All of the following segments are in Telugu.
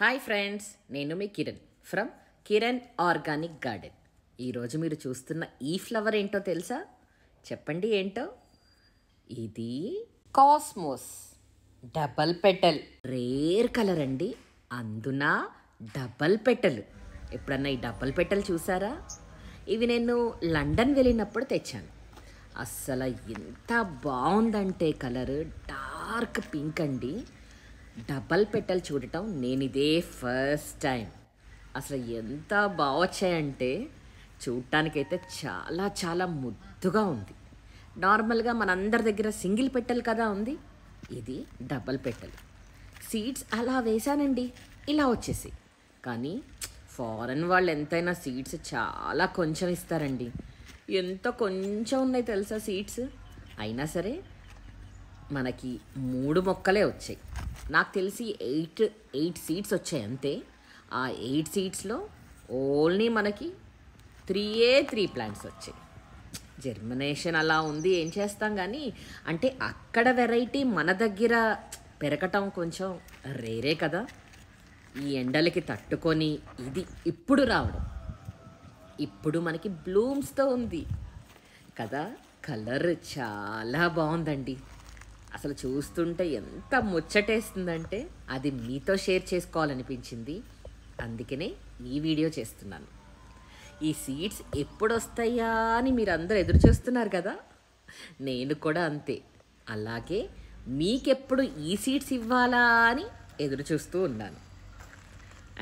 హాయ్ ఫ్రెండ్స్ నేను మీ Kiran from Kiran organic garden ఈరోజు మీరు చూస్తున్న ఈ ఫ్లవర్ ఏంటో తెలుసా చెప్పండి ఏంటో ఇది cosmos double petal rare colour అండి అందున డబల్ పెటల్ ఎప్పుడన్నా ఈ డబల్ పెటల్ చూసారా ఇవి నేను లండన్ వెళ్ళినప్పుడు తెచ్చాను అస్సలు ఎంత బాగుందంటే కలర్ డార్క్ పింక్ అండి డబల్ పెట్టలు చూడటం నేను ఇదే ఫస్ట్ టైం అసలు ఎంత బాగొచ్చాయంటే చూడటానికైతే చాలా చాలా ముద్దుగా ఉంది నార్మల్గా మనందరి దగ్గర సింగిల్ పెట్టెలు కదా ఉంది ఇది డబల్ పెట్టెలు సీడ్స్ అలా వేశానండి ఇలా వచ్చేసి కానీ ఫారెన్ వాళ్ళు ఎంతైనా సీడ్స్ చాలా కొంచెం ఇస్తారండి ఎంత కొంచెం ఉన్నాయి తెలుసా సీడ్స్ అయినా సరే మనకి మూడు మొక్కలే వచ్చాయి నాకు తెలిసి ఎయిట్ ఎయిట్ సీట్స్ వచ్చాయి అంతే ఆ ఎయిట్ సీట్స్లో ఓన్లీ మనకి త్రీ ఏ త్రీ ప్లాంట్స్ వచ్చాయి జర్మినేషన్ అలా ఉంది ఏం చేస్తాం కానీ అంటే అక్కడ వెరైటీ మన దగ్గర పెరగటం కొంచెం రేరే కదా ఈ ఎండలకి తట్టుకొని ఇది ఇప్పుడు రావడం ఇప్పుడు మనకి బ్లూమ్స్తో ఉంది కదా కలర్ చాలా బాగుందండి అసలు చూస్తుంటే ఎంత ముచ్చటేస్తుందంటే అది మీతో షేర్ చేసుకోవాలనిపించింది అందుకనే ఈ వీడియో చేస్తున్నాను ఈ సీడ్స్ ఎప్పుడు వస్తాయా అని మీరందరూ ఎదురు చూస్తున్నారు కదా నేను కూడా అంతే అలాగే మీకెప్పుడు ఈ సీడ్స్ ఇవ్వాలా అని ఎదురు చూస్తూ ఉన్నాను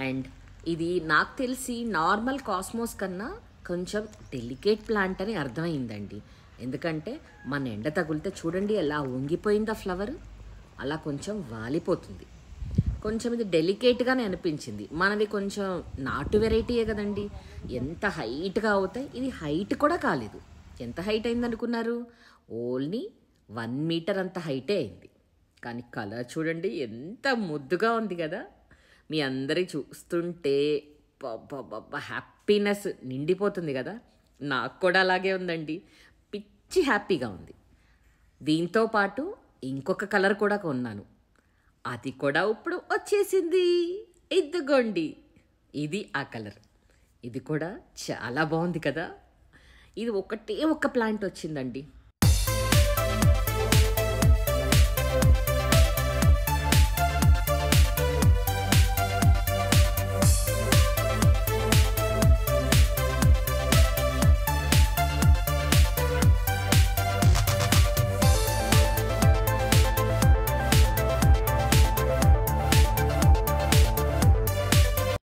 అండ్ ఇది నాకు తెలిసి నార్మల్ కాస్మోస్ కన్నా కొంచెం డెలికేట్ ప్లాంట్ అని అర్థమైందండి ఎందుకంటే మన ఎండ తగిలితే చూడండి ఎలా వంగిపోయిందా ఫ్లవర్ అలా కొంచెం వాలిపోతుంది కొంచెం ఇది డెలికేట్గానే అనిపించింది మనది కొంచెం నాటు వెరైటీయే కదండి ఎంత హైట్గా అవుతాయి ఇది హైట్ కూడా కాలేదు ఎంత హైట్ అయింది అనుకున్నారు ఓన్లీ వన్ మీటర్ అంత హైటే అయింది కానీ కలర్ చూడండి ఎంత ముద్దుగా ఉంది కదా మీ అందరి చూస్తుంటే హ్యాపీనెస్ నిండిపోతుంది కదా నాకు కూడా అలాగే ఉందండి పిచ్చి హ్యాపీగా ఉంది దీంతో పాటు ఇంకొక కలర్ కూడా కొన్నాను అది కూడా ఇప్పుడు వచ్చేసింది ఇద్దుగోండి ఇది ఆ కలర్ ఇది కూడా చాలా బాగుంది కదా ఇది ఒకటే ఒక ప్లాంట్ వచ్చిందండి